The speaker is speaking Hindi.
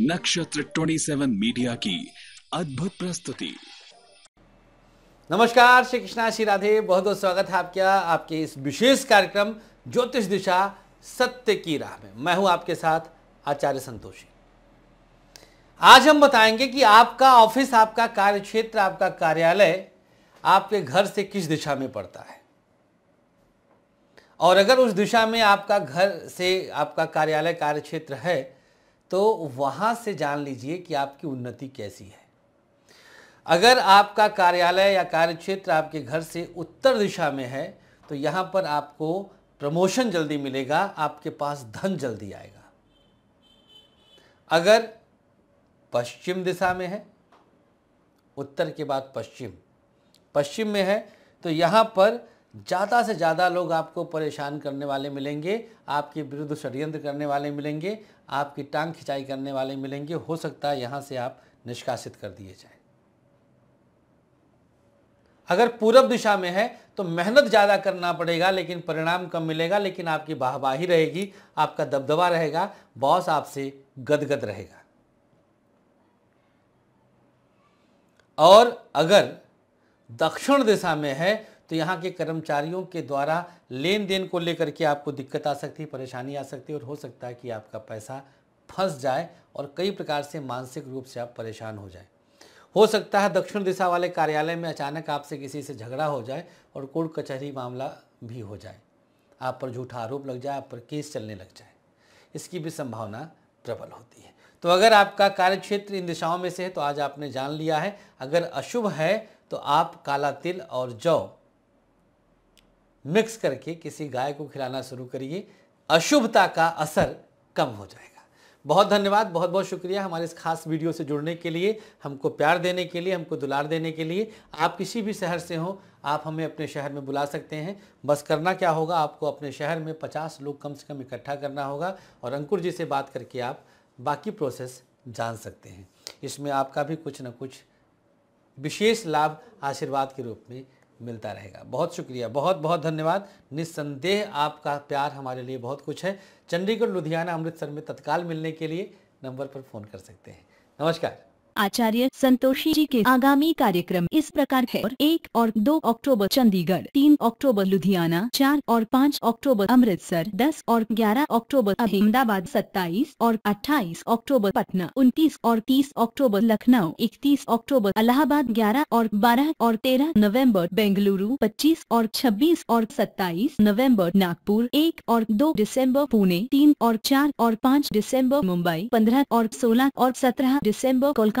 नक्षत्र 27 मीडिया की अद्भुत प्रस्तुति नमस्कार श्री कृष्णा श्री राधे बहुत बहुत स्वागत है आपका आपके इस विशेष कार्यक्रम ज्योतिष दिशा सत्य की राह में मैं हूं आपके साथ आचार्य संतोषी आज हम बताएंगे कि आपका ऑफिस आपका कार्य क्षेत्र आपका कार्यालय आपके घर से किस दिशा में पड़ता है और अगर उस दिशा में आपका घर से आपका कार्यालय कार्य क्षेत्र है तो वहाँ से जान लीजिए कि आपकी उन्नति कैसी है अगर आपका कार्यालय या कार्यक्षेत्र आपके घर से उत्तर दिशा में है तो यहाँ पर आपको प्रमोशन जल्दी मिलेगा आपके पास धन जल्दी आएगा अगर पश्चिम दिशा में है उत्तर के बाद पश्चिम पश्चिम में है तो यहाँ पर ज़्यादा से ज़्यादा लोग आपको परेशान करने वाले मिलेंगे आपके विरुद्ध षडयंत्र करने वाले मिलेंगे आपकी टांग खिंचाई करने वाले मिलेंगे हो सकता है यहाँ से आप निष्कासित कर दिए जाए अगर पूरब दिशा में है तो मेहनत ज़्यादा करना पड़ेगा लेकिन परिणाम कम मिलेगा लेकिन आपकी वाहवाही रहेगी आपका दबदबा रहेगा बॉस आपसे गदगद रहेगा और अगर दक्षिण दिशा में है तो यहाँ के कर्मचारियों के द्वारा लेन देन को लेकर के आपको दिक्कत आ सकती है परेशानी आ सकती है और हो सकता है कि आपका पैसा फंस जाए और कई प्रकार से मानसिक रूप से आप परेशान हो जाए हो सकता है दक्षिण दिशा वाले कार्यालय में अचानक आपसे किसी से झगड़ा हो जाए और कोर्ट कचहरी मामला भी हो जाए आप पर झूठा आरोप लग जाए आप पर केस चलने लग जाए इसकी भी संभावना प्रबल होती है तो अगर आपका कार्य क्षेत्र इन दिशाओं में से है तो आज आपने जान लिया है अगर अशुभ है तो आप काला तिल और जौ मिक्स करके किसी गाय को खिलाना शुरू करिए अशुभता का असर कम हो जाएगा बहुत धन्यवाद बहुत बहुत शुक्रिया हमारे इस खास वीडियो से जुड़ने के लिए हमको प्यार देने के लिए हमको दुलार देने के लिए आप किसी भी शहर से हो आप हमें अपने शहर में बुला सकते हैं बस करना क्या होगा आपको अपने शहर में 50 लोग कम से कम इकट्ठा करना होगा और अंकुर जी से बात करके आप बाकी प्रोसेस जान सकते हैं इसमें आपका भी कुछ ना कुछ विशेष लाभ आशीर्वाद के रूप में मिलता रहेगा बहुत शुक्रिया बहुत बहुत धन्यवाद निस्संदेह आपका प्यार हमारे लिए बहुत कुछ है चंडीगढ़ लुधियाना अमृतसर में तत्काल मिलने के लिए नंबर पर फ़ोन कर सकते हैं नमस्कार आचार्य संतोषी जी के आगामी कार्यक्रम इस प्रकार है और एक और दो अक्टूबर चंडीगढ़ तीन अक्टूबर लुधियाना चार और पाँच अक्टूबर अमृतसर दस और ग्यारह अक्टूबर अहमदाबाद सत्ताईस और अट्ठाईस अक्टूबर पटना उनतीस और तीस अक्टूबर लखनऊ इकतीस अक्टूबर अलाहाबाद ग्यारह और बारह और तेरह नवम्बर बेंगलुरु पच्चीस और छब्बीस और सत्ताईस नवम्बर नागपुर एक और दो दिसम्बर पुणे तीन और चार और पाँच दिसम्बर मुंबई पंद्रह और सोलह और सत्रह दिसम्बर कोलकाता